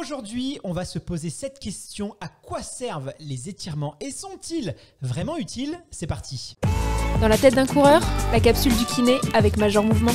Aujourd'hui, on va se poser cette question à quoi servent les étirements et sont-ils vraiment utiles C'est parti. Dans la tête d'un coureur, la capsule du kiné avec Major Mouvement.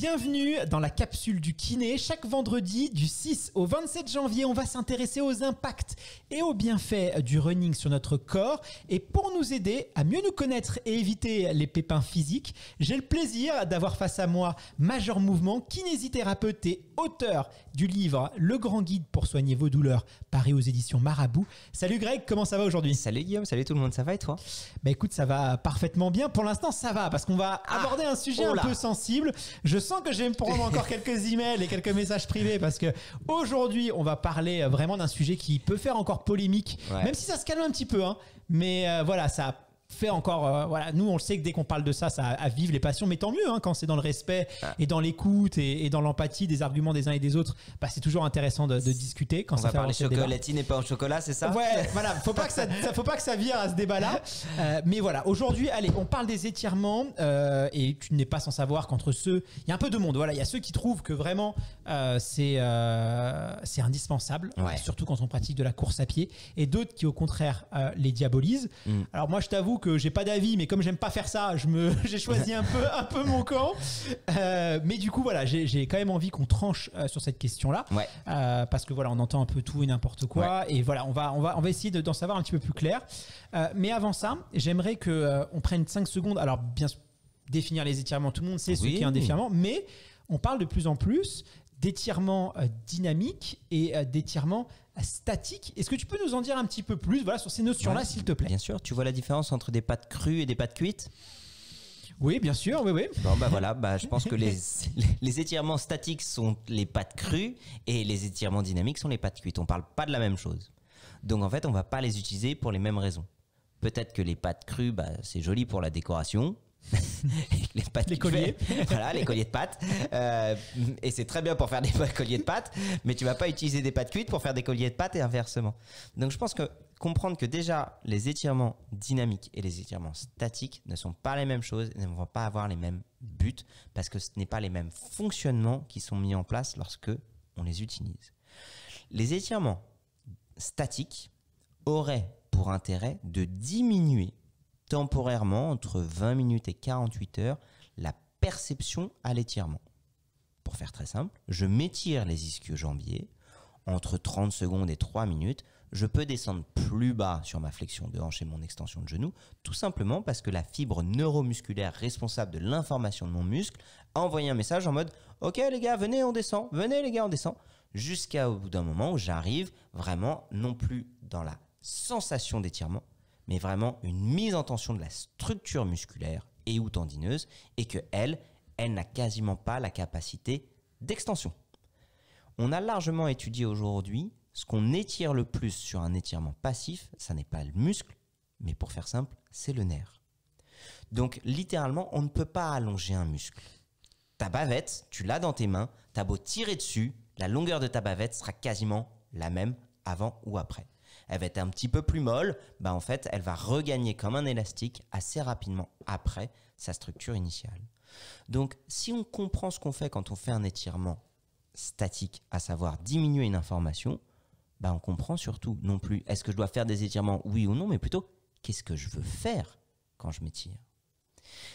Bienvenue dans la capsule du kiné. Chaque vendredi, du 6 au 27 janvier, on va s'intéresser aux impacts et aux bienfaits du running sur notre corps. Et pour nous aider à mieux nous connaître et éviter les pépins physiques, j'ai le plaisir d'avoir face à moi Major Mouvement, kinésithérapeute et auteur du livre Le Grand Guide pour soigner vos douleurs, paré aux éditions Marabout. Salut Greg, comment ça va aujourd'hui Salut Guillaume, salut tout le monde, ça va et toi Bah écoute, ça va parfaitement bien. Pour l'instant, ça va parce qu'on va ah, aborder un sujet oh un peu sensible. Je que je vais prendre encore quelques emails et quelques messages privés parce que aujourd'hui, on va parler euh, vraiment d'un sujet qui peut faire encore polémique, même si ça se calme un petit peu. Hein. Mais euh, voilà, ça fait encore. Euh, voilà, nous, on le sait que dès qu'on parle de ça, ça avive les passions, mais tant mieux hein, quand c'est dans le respect et dans l'écoute et, dans l'empathie des arguments des uns et des autres. Bah, c'est toujours intéressant de, discuter quand ça va fait parler chocolatine et pas au chocolat, c'est ça Ouais, voilà. Faut pas que ça, faut pas que ça vire à ce débat-là. Euh, mais voilà, aujourd'hui, allez, on parle des étirements euh, et tu n'es pas sans savoir qu'entre ceux, il y a un peu de monde. Voilà, il y a ceux qui trouvent que vraiment c'est c'est indispensable, surtout quand on pratique de la course à pied, et d'autres qui au contraire les diabolisent. Mm. Alors moi, je t'avoue que j'ai pas d'avis, mais comme j'aime pas faire ça, je me, j'ai choisi un peu, un peu mon camp. Euh, mais du coup, voilà, j'ai quand même envie qu'on tranche euh, sur cette question-là, euh, parce que voilà, on entend un peu tout et n'importe quoi, et voilà, on va, on va, on va essayer d'en savoir un petit peu plus clair. mais avant ça, j'aimerais que on prenne 5 secondes. Alors, bien définir les étirements, tout le monde sait ce ce qu'est un étirement, mais on parle de plus en plus d'étirement euh, dynamique et euh, d'étirement euh, statique. Est-ce que tu peux nous en dire un petit peu plus sur ces notions-là, s'il te plaît Bien sûr. Tu vois la différence entre des pâtes crues et des pâtes cuites oui, bien sûr, oui, oui. Bon, bah voilà, bah, je pense que les, étirements statiques sont les pâtes crues et les étirements dynamiques sont les pâtes cuites. On ne parle pas de la même chose. Donc en fait, on va pas les utiliser pour les mêmes raisons. Peut-être que les pâtes crues, bah, c'est joli pour la décoration, les colliers. voilà, les colliers de pâtes. Euh, et c'est très bien pour faire des colliers de pâte mais tu vas pas utiliser des pâtes cuites pour faire des colliers de pâtes et inversement. Donc je pense que comprendre que déjà les étirements dynamiques et les étirements statiques ne sont pas les mêmes choses, et ne vont pas avoir les mêmes buts parce que ce n'est pas les mêmes fonctionnements qui sont mis en place lorsque on les utilise. Les étirements statiques auraient pour intérêt de diminuer temporairement, entre 20 minutes et 48 heures, la perception à l'étirement. Pour faire très simple, je m'étire les ischio-jambiers. Entre 30 secondes et 3 minutes, je peux descendre plus bas sur ma flexion de hanche et mon extension de genou, tout simplement parce que la fibre neuromusculaire responsable de l'information de mon muscle a envoyé un message en mode Ok les gars, venez, on descend, venez les gars, on descend, jusqu'à au bout d'un moment où j'arrive vraiment non plus dans la sensation d'étirement, mais vraiment une mise en tension de la structure musculaire et ou tendineuse, et que elle, elle n'a quasiment pas la capacité d'extension. On a largement étudié aujourd'hui ce qu'on étire le plus sur un étirement passif, ça n'est pas le muscle, mais pour faire simple, c'est le nerf. Donc littéralement, on ne peut pas allonger un muscle. Ta bavette, tu l'as dans tes mains, t'as beau tirer dessus, la longueur de ta bavette sera quasiment la même avant ou après elle va être un petit peu plus molle, bah en fait, elle va regagner comme un élastique assez rapidement après sa structure initiale. Donc, si on comprend ce qu'on fait quand on fait un étirement statique, à savoir diminuer une information, bah, on comprend surtout non plus est-ce que je dois faire des étirements, oui ou non, mais plutôt qu'est-ce que je veux faire quand je m'étire.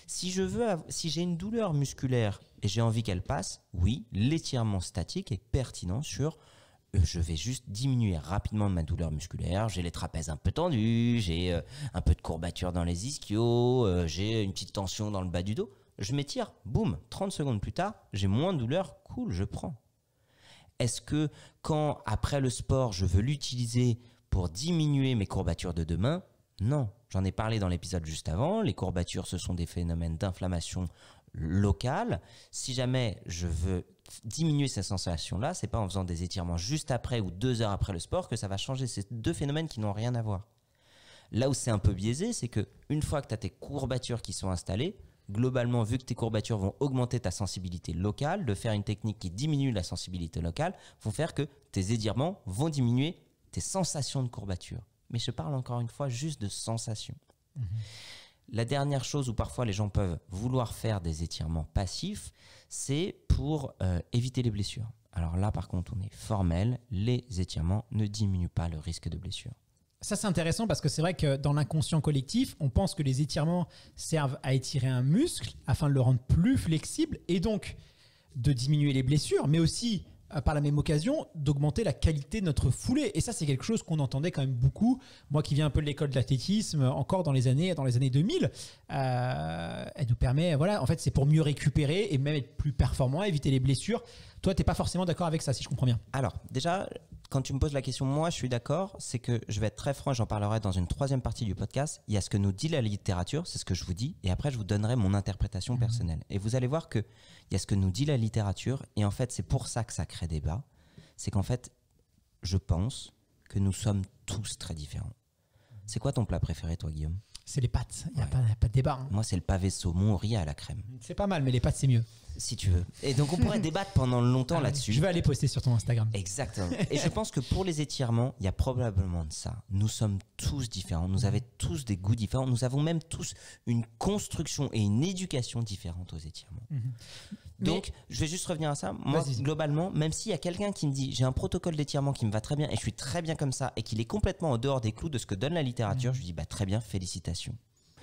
Si je veux, si j'ai une douleur musculaire et j'ai envie qu'elle passe, oui, l'étirement statique est pertinent sur je vais juste diminuer rapidement ma douleur musculaire. J'ai les trapèzes un peu tendus, j'ai euh, un peu de courbature dans les ischios, euh, j'ai une petite tension dans le bas du dos. Je m'étire, boum, 30 secondes plus tard, j'ai moins de douleur, cool, je prends. Est-ce que quand, après le sport, je veux l'utiliser pour diminuer mes courbatures de demain Non. J'en ai parlé dans l'épisode juste avant. Les courbatures, ce sont des phénomènes d'inflammation locale. Si jamais je veux diminuer ces sensation-là, c'est pas en faisant des étirements juste après ou deux heures après le sport que ça va changer. Ces deux phénomènes qui n'ont rien à voir. Là où c'est un peu biaisé, c'est que une fois que tu as tes courbatures qui sont installées, globalement, vu que tes courbatures vont augmenter ta sensibilité locale, de faire une technique qui diminue la sensibilité locale, vont faire que tes étirements vont diminuer tes sensations de courbature. Mais je parle encore une fois juste de sensations. Mm-hmm. La dernière chose où parfois les gens peuvent vouloir faire des étirements passifs, c'est pour euh, éviter les blessures. Alors là, par contre, on est formel, les étirements ne diminuent pas le risque de blessure. Ça, c'est intéressant parce que c'est vrai que dans l'inconscient collectif, on pense que les étirements servent à étirer un muscle afin de le rendre plus flexible et donc de diminuer les blessures, mais aussi euh, par la même occasion d'augmenter la qualité de notre foulée. Et ça, c'est quelque chose qu'on entendait quand même beaucoup. Moi qui viens un peu de l'école de l'athlétisme, encore dans les années, dans les années 2000, euh, elle nous permet, voilà, en fait, c'est pour mieux récupérer et même être plus performant, éviter les blessures. Toi, tu n'es pas forcément d'accord avec ça, si je comprends bien. Alors, déjà, quand tu me poses la question, moi, je suis d'accord, c'est que je vais être très franc, j'en parlerai dans une troisième partie du podcast. Il y a ce que nous dit la littérature, c'est ce que je vous dis, et après, je vous donnerai mon interprétation mhm. personnelle. Et vous allez voir que il y a ce que nous dit la littérature, et en fait, c'est pour ça que ça crée débat. C'est qu'en fait, je pense que nous sommes tous très différents. C'est quoi ton plat préféré, toi, Guillaume C'est les pâtes. Il n'y a, pas, de débat. Hein. Moi, c'est le pavé saumon riz à la crème. C'est pas mal, mais les pâtes, c'est mieux si tu veux. Et donc on pourrait débattre pendant longtemps ah là-dessus. Je vais aller poster sur ton Instagram. Exactement. Et je pense que pour les étirements, il y a probablement de ça. Nous sommes tous différents, nous avons tous des goûts différents, nous avons même tous une construction et une éducation différente aux étirements. Mhm. Donc je vais juste revenir à ça. Moi, globalement, même s'il y a quelqu'un qui me dit j'ai un protocole d'étirement qui me va très bien et je suis très bien comme ça et qu'il est complètement en dehors des clous de ce que donne la littérature, mhm. je lui dis bah, très bien, félicitations.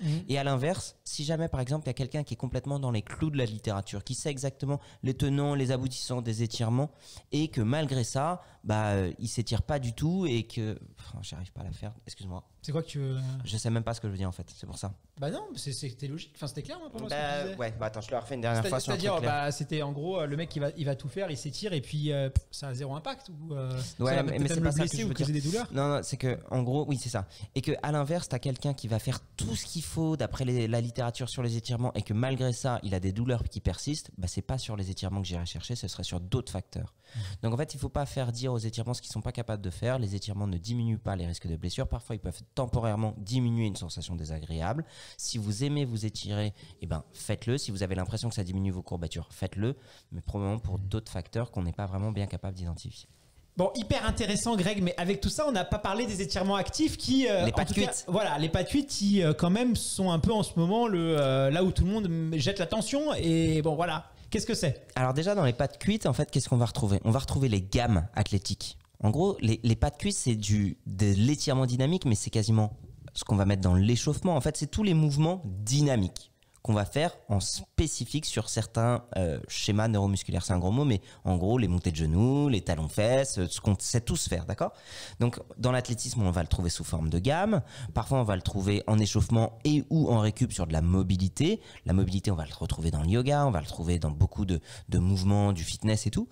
Mhm. Et à l'inverse, si jamais par exemple il y a quelqu'un qui est complètement dans les clous de la littérature, qui sait exactement les tenants, les aboutissants des étirements, et que malgré ça, bah, euh, il s'étire pas du tout et que, j'arrive pas à la faire. Excuse-moi. C'est quoi que tu veux euh Je sais même pas ce que je veux dire en fait, c'est pour ça. Bah non, c'était logique, enfin c'était clair moi, hein, pour moi. Bah, ouais, bah attends, je le refais une dernière fois. C'est-à-dire, bah, c'était en gros euh, le mec il va, il va tout faire, il s'étire et puis c'est euh, ça a zéro impact ou ouais, mais, c'est pas ça que je veux dire. des douleurs. Non, non, c'est que en gros, oui, c'est ça. Et que à l'inverse, t'as quelqu'un qui va faire tout ce qu'il faut d'après la littérature sur les étirements et que malgré ça, il a des douleurs qui persistent, bah c'est pas sur les étirements que j'irai chercher, ce serait sur d'autres facteurs. Mmh. Donc en fait, il faut pas faire dire aux étirements ce qu'ils sont pas capables de faire. Les étirements ne diminuent pas les risques de blessures. Parfois, ils peuvent temporairement diminuer une sensation désagréable. Si vous aimez vous étirer, eh ben, faites-le. Si vous avez l'impression que ça diminue vos courbatures, faites-le. Mais probablement pour d'autres facteurs qu'on n'est pas vraiment bien capable d'identifier. Bon, hyper intéressant, Greg, mais avec tout ça, on n'a pas parlé des étirements actifs qui. Euh, les pattes cuites. voilà, les pattes cuites qui, euh, quand même, sont un peu en ce moment le, euh, là où tout le monde jette la tension. Et bon, voilà. Qu'est-ce que c'est Alors, déjà, dans les de cuites, en fait, qu'est-ce qu'on va retrouver On va retrouver les gammes athlétiques. En gros, les, pas de cuisse, c'est du, de l'étirement dynamique, mais c'est quasiment ce qu'on va mettre dans l'échauffement. En fait, c'est tous les mouvements dynamiques qu'on va faire en spécifique sur certains euh, schémas neuromusculaires. C'est un gros mot, mais en gros, les montées de genoux, les talons-fesses, euh, ce qu'on sait tous faire, d'accord Donc, dans l'athlétisme, on va le trouver sous forme de gamme. Parfois, on va le trouver en échauffement et ou en récup sur de la mobilité. La mobilité, on va le retrouver dans le yoga, on va le trouver dans beaucoup de mouvements, du fitness et tout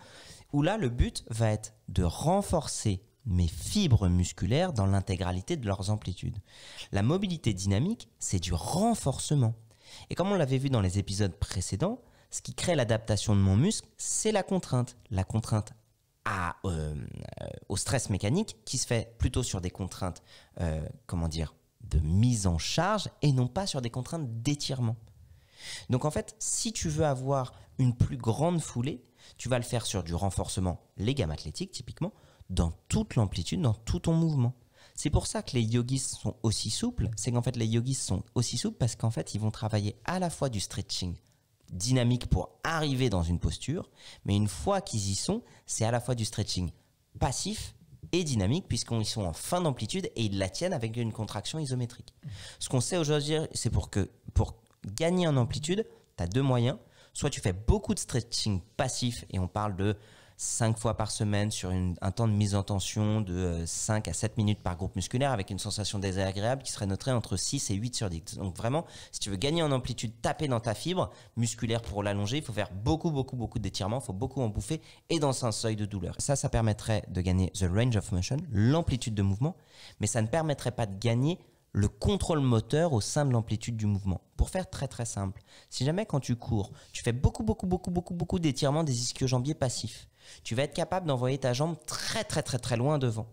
où là, le but va être de renforcer mes fibres musculaires dans l'intégralité de leurs amplitudes. La mobilité dynamique, c'est du renforcement. Et comme on l'avait vu dans les épisodes précédents, ce qui crée l'adaptation de mon muscle, c'est la contrainte. La contrainte à, euh, au stress mécanique qui se fait plutôt sur des contraintes, euh, comment dire, de mise en charge et non pas sur des contraintes d'étirement. Donc en fait, si tu veux avoir une plus grande foulée, tu vas le faire sur du renforcement, les gammes athlétiques typiquement, dans toute l'amplitude, dans tout ton mouvement. C'est pour ça que les yogis sont aussi souples. C'est qu'en fait, les yogis sont aussi souples parce qu'en fait, ils vont travailler à la fois du stretching dynamique pour arriver dans une posture, mais une fois qu'ils y sont, c'est à la fois du stretching passif et dynamique puisqu'ils sont en fin d'amplitude et ils la tiennent avec une contraction isométrique. Ce qu'on sait aujourd'hui, c'est pour que pour gagner en amplitude, tu as deux moyens. Soit tu fais beaucoup de stretching passif et on parle de 5 fois par semaine sur un temps de mise en tension de 5 euh, à 7 minutes par groupe musculaire avec une sensation désagréable qui serait notée entre 6 et 8 sur 10. Donc vraiment, si tu veux gagner en amplitude, taper dans ta fibre musculaire pour l'allonger, il faut faire beaucoup, beaucoup, beaucoup d'étirements, il faut beaucoup en bouffer et dans un seuil de douleur. Ça, ça permettrait de gagner the range of motion, l'amplitude de mouvement, mais ça ne permettrait pas de gagner le contrôle moteur au sein de l'amplitude du mouvement. Pour faire très très simple, si jamais quand tu cours, tu fais beaucoup beaucoup beaucoup beaucoup beaucoup d'étirements des ischio-jambiers passifs, tu vas être capable d'envoyer ta jambe très très très très loin devant.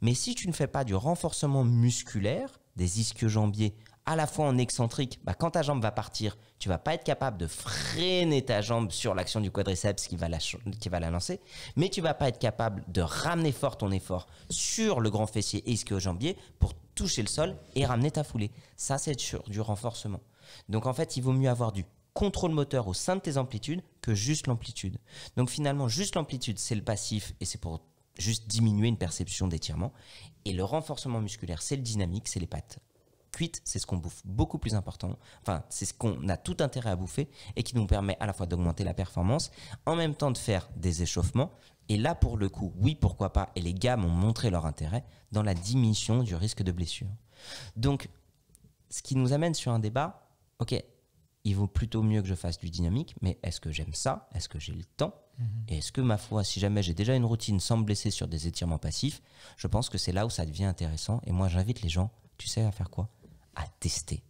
Mais si tu ne fais pas du renforcement musculaire des ischio-jambiers à la fois en excentrique, bah quand ta jambe va partir, tu vas pas être capable de freiner ta jambe sur l'action du quadriceps qui va, la, qui va la lancer, mais tu vas pas être capable de ramener fort ton effort sur le grand fessier et ischio-jambier pour toucher le sol et ramener ta foulée. Ça, c'est du renforcement. Donc en fait, il vaut mieux avoir du contrôle moteur au sein de tes amplitudes que juste l'amplitude. Donc finalement, juste l'amplitude, c'est le passif et c'est pour juste diminuer une perception d'étirement. Et le renforcement musculaire, c'est le dynamique, c'est les pattes cuites, c'est ce qu'on bouffe beaucoup plus important. Enfin, c'est ce qu'on a tout intérêt à bouffer et qui nous permet à la fois d'augmenter la performance, en même temps de faire des échauffements, et là, pour le coup, oui, pourquoi pas, et les gammes ont montré leur intérêt dans la diminution du risque de blessure. Donc, ce qui nous amène sur un débat, ok, il vaut plutôt mieux que je fasse du dynamique, mais est-ce que j'aime ça Est-ce que j'ai le temps mhm. Et est-ce que ma foi, si jamais j'ai déjà une routine sans me blesser sur des étirements passifs, je pense que c'est là où ça devient intéressant. Et moi, j'invite les gens, tu sais, à faire quoi À tester.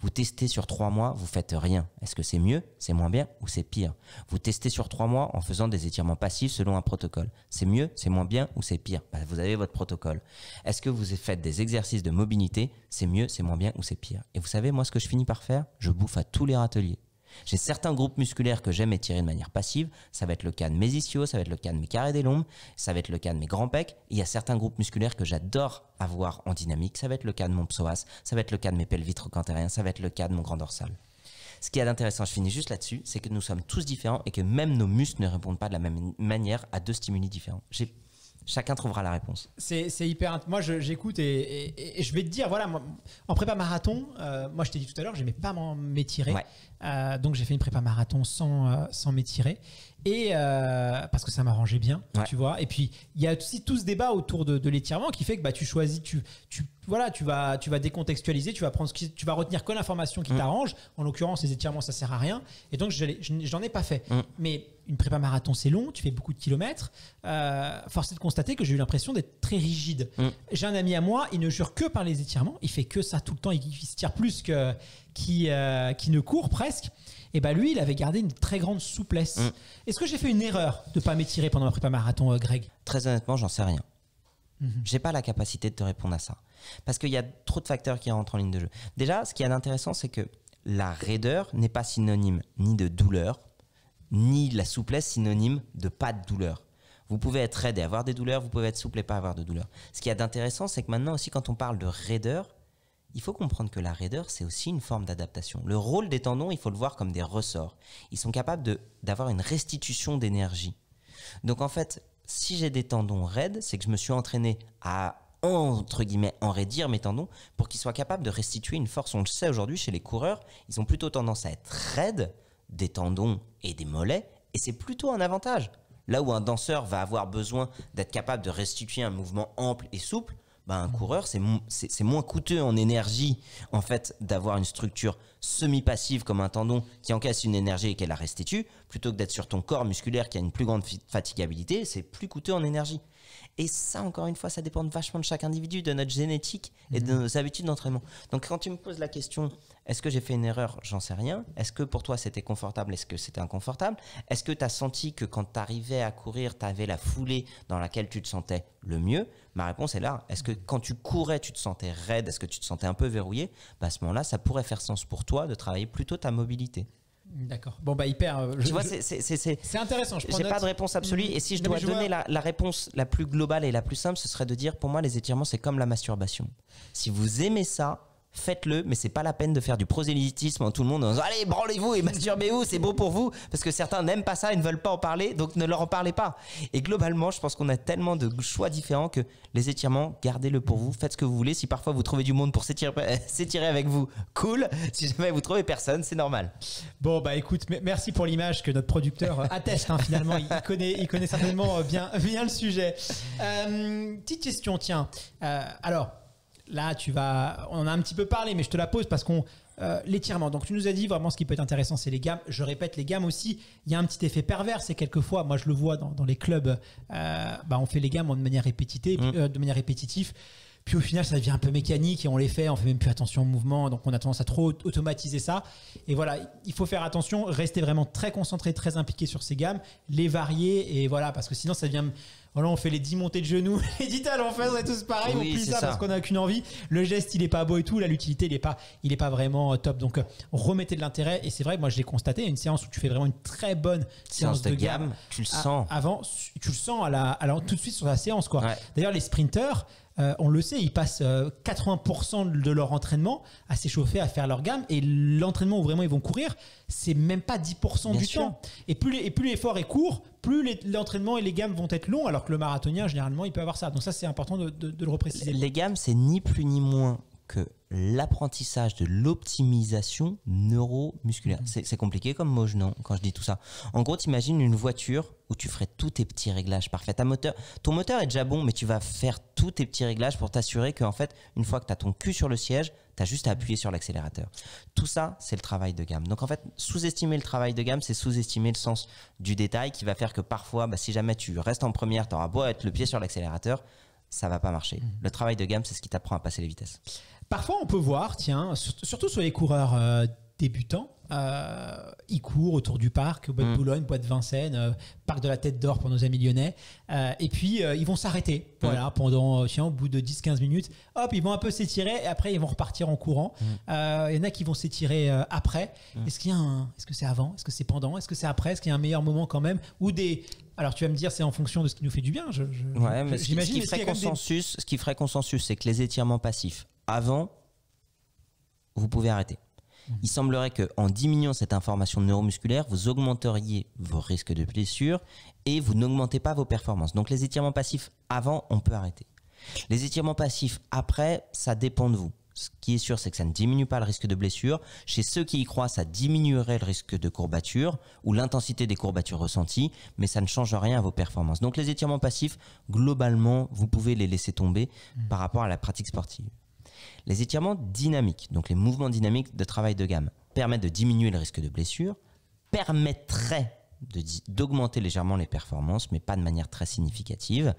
Vous testez sur trois mois, vous faites rien. Est-ce que c'est mieux, c'est moins bien ou c'est pire Vous testez sur trois mois en faisant des étirements passifs selon un protocole. C'est mieux, c'est moins bien ou c'est pire bah, Vous avez votre protocole. Est-ce que vous faites des exercices de mobilité C'est mieux, c'est moins bien ou c'est pire Et vous savez, moi, ce que je finis par faire Je bouffe à tous les râteliers. J'ai certains groupes musculaires que j'aime étirer de manière passive. Ça va être le cas de mes ischios, ça va être le cas de mes carrés des lombes, ça va être le cas de mes grands pecs. Il y a certains groupes musculaires que j'adore avoir en dynamique. Ça va être le cas de mon psoas, ça va être le cas de mes pelvitres ça va être le cas de mon grand dorsal. Ce qui est intéressant, je finis juste là-dessus, c'est que nous sommes tous différents et que même nos muscles ne répondent pas de la même manière à deux stimuli différents. J'ai chacun trouvera la réponse. C'est hyper. Moi, j'écoute et, je vais te dire, voilà, en prépa marathon, euh, moi, je t'ai dit tout à l'heure, je n'aimais pas m'étirer. Euh, donc, j'ai fait une prépa marathon sans, euh, sans m'étirer. Et euh, parce que ça m'arrangeait bien, tu vois. Et puis il y a aussi tout ce débat autour de, l'étirement qui fait que bah tu choisis, tu, tu voilà, tu vas, tu vas décontextualiser, tu vas prendre, ce qui, tu vas retenir que l'information qui mm. t'arrange. En l'occurrence, les étirements, ça sert à rien. Et donc je, n'en ai pas fait. Mm. Mais une prépa marathon, c'est long, tu fais beaucoup de kilomètres. Euh, force est de constater que j'ai eu l'impression d'être très rigide. Mm. J'ai un ami à moi, il ne jure que par les étirements, il fait que ça tout le temps, il, se tire plus que qui, euh, qui ne court presque. Et bah lui, il avait gardé une très grande souplesse. Mm. Est-ce que j'ai fait une erreur de ne pas m'étirer pendant ma prépa marathon, euh, Greg Très honnêtement, j'en sais rien. Je mhm. J'ai pas la capacité de te répondre à ça. Parce qu'il y a trop de facteurs qui rentrent en ligne de jeu. Déjà, ce qui est intéressant, c'est que la raideur n'est pas synonyme ni de douleur, ni la souplesse synonyme de pas de douleur. Vous pouvez être raide et avoir des douleurs, vous pouvez être souple et pas avoir de douleurs. Ce qui est intéressant, c'est que maintenant aussi, quand on parle de raideur, il faut comprendre que la raideur, c'est aussi une forme d'adaptation. Le rôle des tendons, il faut le voir comme des ressorts. Ils sont capables d'avoir une restitution d'énergie. Donc en fait, si j'ai des tendons raides, c'est que je me suis entraîné à entre guillemets enraidir mes tendons pour qu'ils soient capables de restituer une force. On le sait aujourd'hui chez les coureurs, ils ont plutôt tendance à être raides des tendons et des mollets, et c'est plutôt un avantage. Là où un danseur va avoir besoin d'être capable de restituer un mouvement ample et souple, bah, un coureur, c'est moins coûteux en énergie, en fait, d'avoir une structure semi-passive comme un tendon qui encaisse une énergie et qu'elle la restitue, plutôt que d'être sur ton corps musculaire qui a une plus grande fatigabilité, c'est plus coûteux en énergie. Et ça, encore une fois, ça dépend vachement de chaque individu, de notre génétique et de mhm. nos habitudes d'entraînement. Donc quand tu me poses la question, est-ce que j'ai fait une erreur J'en sais rien. Est-ce que pour toi c'était confortable Est-ce que c'était inconfortable Est-ce que tu as senti que quand tu arrivais à courir, tu avais la foulée dans laquelle tu te sentais le mieux Ma réponse est là. Est-ce que quand tu courais, tu te sentais raide Est-ce que tu te sentais un peu verrouillé bah, À ce moment-là, ça pourrait faire sens pour toi de travailler plutôt ta mobilité. D'accord. Bon, bah, hyper. Euh, tu vois, je... c'est intéressant. Je n'ai pas de réponse absolue. Mm. Et si je dois donner la, la, réponse la plus globale et la plus simple, ce serait de dire pour moi, les étirements, c'est comme la masturbation. Si vous aimez ça, faites-le, mais c'est pas la peine de faire du prosélytisme en tout le monde en disant allez, branlez-vous et masturbez-vous, c'est beau pour vous, parce que certains n'aiment pas ça ils ne veulent pas en parler, donc ne leur en parlez pas. Et globalement, je pense qu'on a tellement de choix différents que les étirements, gardez-le pour vous, faites ce que vous voulez. Si parfois vous trouvez du monde pour s'étirer avec vous, cool. Si jamais vous trouvez personne, c'est normal. Bon, bah écoute, merci pour l'image que notre producteur euh, atteste hein, finalement, il, connaît, il connaît certainement euh, bien, bien le sujet. Euh, petite question, tiens. alors, là, tu vas. On en a un petit peu parlé, mais je te la pose parce qu'on. Euh, l'étirement. Donc tu nous as dit vraiment ce qui peut être intéressant, c'est les gammes. Je répète, les gammes aussi, il y a un petit effet pervers, c'est quelquefois, moi je le vois dans, les clubs, euh, bah, on fait les gammes de manière répétitive. Mmh. Euh, de manière répétitive. Puis au final, ça devient un peu mécanique et on les fait, on fait même plus attention au mouvement, donc on a tendance à trop automatiser ça. Et voilà, il faut faire attention, rester vraiment très concentré, très impliqué sur ces gammes, les varier et voilà, parce que sinon ça devient voilà, on fait les 10 montées de genoux, les 10 talons en fait, on est tous pareil. oui, on plie ça, parce qu'on n'a qu'une envie. Le geste, il est pas beau et tout. Là, l'utilité, il n'est pas, il est pas vraiment euh, top. Donc, euh, remettez de l'intérêt. Et c'est vrai moi, je l'ai constaté. Une séance où tu fais vraiment une très bonne séance, de, gamme, tu le sens. avant, tu le sens à la, alors tout de suite sur la séance, quoi. D'ailleurs, les sprinteurs, euh, on le sait, ils passent 80% euh, de leur entraînement à s'échauffer, à faire leur gamme. Et l'entraînement où vraiment ils vont courir, c'est même pas 10% du temps. Et plus, l'effort est court, plus l'entraînement et les gammes vont être longs, alors que le marathonien, généralement, il peut avoir ça. Donc ça, c'est important de, de le repréciser. Les gammes, c'est ni plus ni moins que l'apprentissage de l'optimisation neuromusculaire. Mmh. C'est compliqué comme mot, non, quand je dis tout ça. En gros, t'imagines une voiture où tu ferais tous tes petits réglages parfaits. Ta moteur, ton moteur est déjà bon, mais tu vas faire tous tes petits réglages pour t'assurer qu'en fait, une fois que tu as ton cul sur le siège, tu as juste à appuyer sur l'accélérateur. Tout ça, c'est le travail de gamme. Donc en fait, sous-estimer le travail de gamme, c'est sous-estimer le sens du détail qui va faire que parfois, bah, si jamais tu restes en première, tu auras beau être le pied sur l'accélérateur, ça va pas marcher. Mm. Le travail de gamme, c'est ce qui t'apprend à passer les vitesses. Parfois, on peut voir, tiens, surtout sur les coureurs euh, débutants, euh, ils courent autour du parc, Bois de mm. Boulogne, Bois de Vincennes, euh, Parc de la Tête d'Or pour nos amis lyonnais. Euh, et puis, ils vont s'arrêter. Voilà, pendant, au bout de 10-15 minutes, hop, ils vont un peu s'étirer et après, ils vont repartir en courant. Mm. Il y en a qui vont s'étirer après. Mm. Est-ce qu'il y a un, est-ce que c'est avant? Est-ce que c'est pendant? Est-ce que c'est après? Est-ce qu'il y a un meilleur moment quand même? Ou des, alors tu vas me dire c'est en fonction de ce qui nous fait du bien. Je, consensus, ce qui ferait consensus, c'est que les étirements passifs avant, vous pouvez arrêter. Il semblerait qu'en diminuant cette information neuromusculaire, vous augmenteriez vos risques de blessure et vous n'augmentez pas vos performances. Donc les étirements passifs avant, on peut arrêter. Les étirements passifs après, ça dépend de vous. Ce qui est sûr, c'est que ça ne diminue pas le risque de blessure. Chez ceux qui y croient, ça diminuerait le risque de courbature ou l'intensité des courbatures ressenties, mais ça ne change rien à vos performances. Donc les étirements passifs, globalement, vous pouvez les laisser tomber par rapport à la pratique sportive. Les étirements dynamiques, donc les mouvements dynamiques de travail de gamme, permettent de diminuer le risque de blessure, permettraient d'augmenter légèrement les performances, mais pas de manière très significative,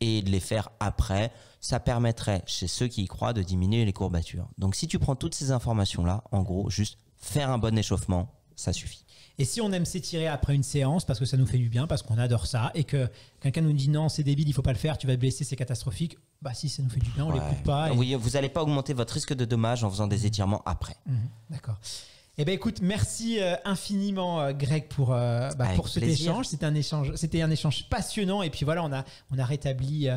et de les faire après, ça permettrait, chez ceux qui y croient, de diminuer les courbatures. Donc si tu prends toutes ces informations-là, en gros, juste faire un bon échauffement, ça suffit. Et si on aime s'étirer après une séance parce que ça nous fait du bien, parce qu'on adore ça, et que quelqu'un nous dit non, c'est débile, il faut pas le faire, tu vas te blesser, c'est catastrophique, bah si ça nous fait du bien, on ne les coupe pas. Oui, vous n'allez pas augmenter votre risque de dommage en faisant des étirements après. Mhm, d'accord. Eh ben écoute, merci euh, infiniment euh, Greg pour euh, bah, pour cet échange. C'était un échange, c'était un échange passionnant et puis voilà, on a on a rétabli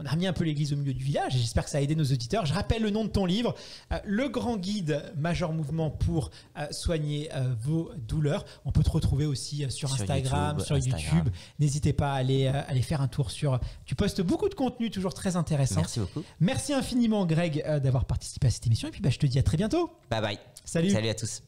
on a remis un peu l'église au milieu du village et j'espère que ça a aidé nos auditeurs. Je rappelle le nom de ton livre, euh, Le Grand Guide Major Mouvement pour euh, soigner euh, vos douleurs. On peut te retrouver aussi sur, Instagram, sur YouTube. N'hésitez pas à aller, faire un tour sur... Tu postes beaucoup de contenu, toujours très intéressant. Merci beaucoup. Merci infiniment Greg d'avoir participé à cette émission et puis bah, je te dis à très bientôt. Bye bye. Salut. Salut à tous.